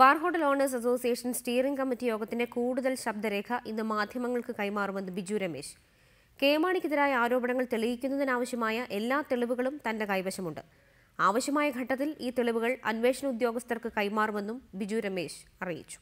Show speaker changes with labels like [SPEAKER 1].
[SPEAKER 1] bar hotel owners association steering committee യോഗത്തിന്റെ കൂടുതൽ ശബ്ദരേഖ ഇന്ന് മാധ്യമങ്ങൾക്ക് കൈമാറുമെന്ന് ബിജു രമേശ് കെ മാണിക്കെതിരായ ആരോപണങ്ങൾ തെളിയിക്കുന്നതിനാവശ്യമായ എല്ലാ തെളിവുകളും തന്റെ കൈവശമുണ്ട് ആവശ്യമായ ഘട്ടത്തിൽ ഈ തെളിവുകൾ അന്വേഷണ ഉദ്യോഗസ്ഥർക്ക് കൈമാറുമെന്നും ബിജു രമേശ് അറിയിച്ചു